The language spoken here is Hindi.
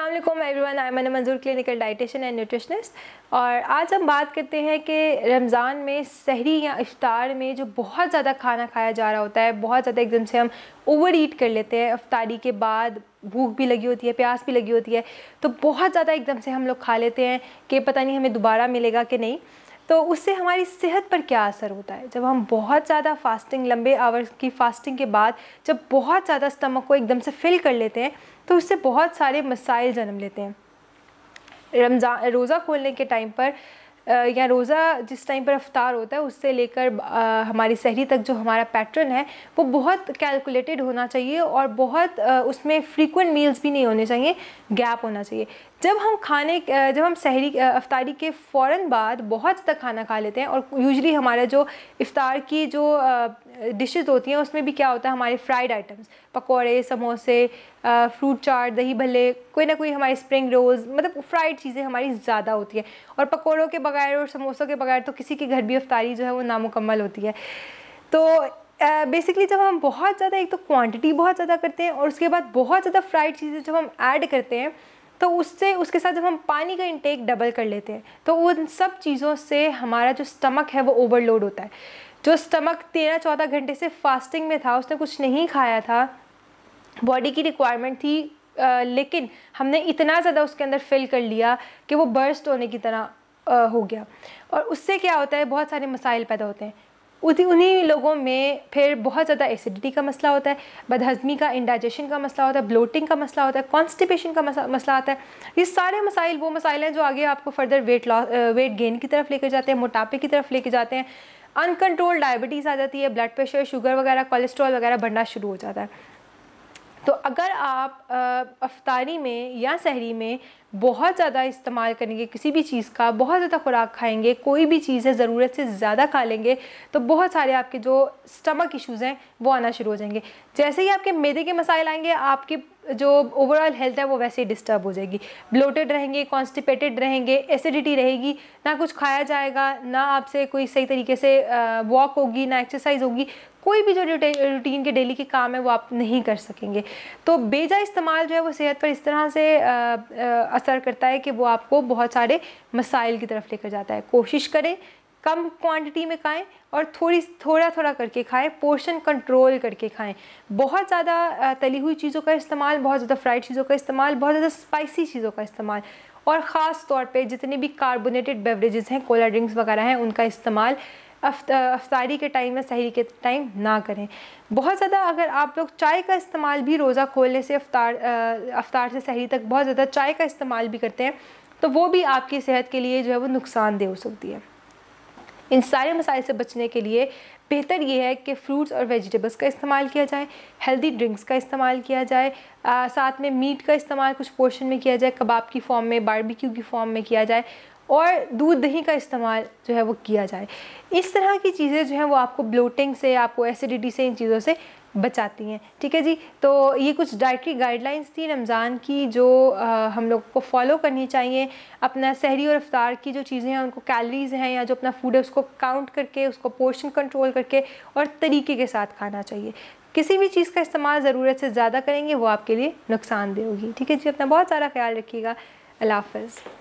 Aslam everyone I am Manzoor clinical dietitian and nutritionist और आज हम बात करते हैं कि रमज़ान में सहरी या इफ्तार में जो बहुत ज़्यादा खाना खाया जा रहा होता है बहुत ज़्यादा एकदम से हम ओवर ईट कर लेते हैं अफ्तारी के बाद भूख भी लगी होती है प्यास भी लगी होती है तो बहुत ज़्यादा एकदम से हम लोग खा लेते हैं कि पता नहीं हमें दोबारा मिलेगा कि नहीं तो उससे हमारी सेहत पर क्या असर होता है जब हम बहुत ज़्यादा फास्टिंग लंबे आवर्स की फास्टिंग के बाद जब बहुत ज़्यादा स्टमक को एकदम से फिल कर लेते हैं तो उससे बहुत सारे मसाइल जन्म लेते हैं रमज़ान रोज़ा खोलने के टाइम पर या रोज़ा जिस टाइम पर अफ्तार होता है उससे लेकर हमारी सहरी तक जो हमारा पैटर्न है वो बहुत कैलकुलेटेड होना चाहिए और बहुत उसमें फ्रीक्वेंट मील्स भी नहीं होने चाहिए गैप होना चाहिए जब हम खाने जब हम सहरी अफ्तारी के फ़ौर बाद बहुत ज़्यादा खाना खा लेते हैं और यूजली हमारा जो इफ़ार की जो डिशेज़ होती हैं उसमें भी क्या होता है हमारे फ्राइड आइटम्स पकौड़े समोसे फ्रूट चाट दही भल्ले कोई ना कोई हमारे स्प्रिंग रोल्स मतलब फ्राइड चीज़ें हमारी ज़्यादा होती हैं और पकौड़ों के बगैर बगैर और समोसों के बगैर तो किसी के घर भी अफ्तारी जो है वो नामुकम्मल होती है तो बेसिकली uh, जब हम बहुत ज़्यादा एक तो क्वांटिटी बहुत ज़्यादा करते हैं और उसके बाद बहुत ज़्यादा फ्राइड चीज़ें जब हम ऐड करते हैं तो उससे उसके साथ जब हम पानी का इंटेक डबल कर लेते हैं तो उन सब चीज़ों से हमारा जो स्टमक है वो ओवरलोड होता है जो स्टमक तेरह चौदह घंटे से फास्टिंग में था उसने कुछ नहीं खाया था बॉडी की रिक्वायरमेंट थी आ, लेकिन हमने इतना ज़्यादा उसके अंदर फिल कर लिया कि वो बर्स्ट होने की तरह हो गया और उससे क्या होता है बहुत सारे मसाइल पैदा होते हैं उसी उन्हीं लोगों में फिर बहुत ज़्यादा एसिडिटी का मसला होता है बदहजमी का इंडाइजेशन का मसला होता है ब्लोटिंग का मसला होता है कॉन्स्टिपेशन का मसला आता है ये सारे मसाइल वो मसाइल हैं जो आगे आपको further weight loss weight gain की तरफ लेके जाते हैं मोटापे की तरफ लेके जाते हैं अनकंट्रोल डायबिटीज़ आ जाती है ब्लड प्रेशर शुगर वगैरह कोलेस्ट्रॉल वगैरह बढ़ना शुरू हो जाता है तो अगर आप अफतारी में या सहरी में बहुत ज़्यादा इस्तेमाल करेंगे किसी भी चीज़ का बहुत ज़्यादा खुराक खाएंगे कोई भी चीज़ है ज़रूरत से ज़्यादा खा लेंगे तो बहुत सारे आपके जो स्टमक इश्यूज़ हैं वो आना शुरू हो जाएंगे जैसे ही आपके मैदे के मसाइल आएंगे आपके जो ओवरऑल हेल्थ है वो वैसे ही डिस्टर्ब हो जाएगी ब्लोटेड रहेंगे कॉन्स्टिपेटेड रहेंगे एसिडिटी रहेगी ना कुछ खाया जाएगा ना आपसे कोई सही तरीके से वॉक होगी ना एक्सरसाइज होगी कोई भी जो रूटीन के डेली के काम है वो आप नहीं कर सकेंगे तो बेजा इस्तेमाल जो है वो सेहत पर इस तरह से असर करता है कि वो आपको बहुत सारे मसाइल की तरफ लेकर जाता है कोशिश करें कम क्वांटिटी में खाएं और थोड़ी थोड़ा थोड़ा करके खाएं पोर्शन कंट्रोल करके खाएं बहुत ज़्यादा तली हुई चीज़ों का इस्तेमाल बहुत ज़्यादा फ्राइड चीज़ों का इस्तेमाल बहुत ज़्यादा स्पाइसी चीज़ों का इस्तेमाल और ख़ास तौर पे जितने भी कार्बोनेटेड बेवरेजेस हैं कोला ड्रिंक्स वगैरह हैं उनका इस्तेमाल अफ्तारी के टाइम या सहरी के टाइम ना करें बहुत ज़्यादा अगर आप लोग चाय का इस्तेमाल भी रोज़ा खोलने से अफ्तार अफ्तार से सहरी तक बहुत ज़्यादा चाय का इस्तेमाल भी करते हैं तो वो भी आपकी सेहत के लिए जो है वो नुकसानदेह हो सकती है इन सारे मसाइल से बचने के लिए बेहतर ये है कि फ्रूट्स और वेजिटेबल्स का इस्तेमाल किया जाए हेल्दी ड्रिंक्स का इस्तेमाल किया जाए आ, साथ में मीट का इस्तेमाल कुछ पोर्शन में किया जाए कबाब की फॉर्म में बारबेक्यू की फॉर्म में किया जाए और दूध दही का इस्तेमाल जो है वो किया जाए इस तरह की चीज़ें जो हैं वो आपको ब्लोटिंग से आपको एसिडिटी से इन चीज़ों से बचाती हैं ठीक है जी तो ये कुछ डाइटरी गाइडलाइंस थी रमज़ान की जो आ, हम लोग को फॉलो करनी चाहिए अपना सहरी और अफ्तार की जो चीज़ें हैं उनको कैलरीज हैं या जो अपना फूड है उसको काउंट करके उसको पोर्शन कंट्रोल करके और तरीके के साथ खाना चाहिए किसी भी चीज़ का इस्तेमाल ज़रूरत से ज़्यादा करेंगे वो आपके लिए नुकसानदेह होगी ठीक है जी अपना बहुत सारा ख्याल रखिएगा अल्लाह हाफ़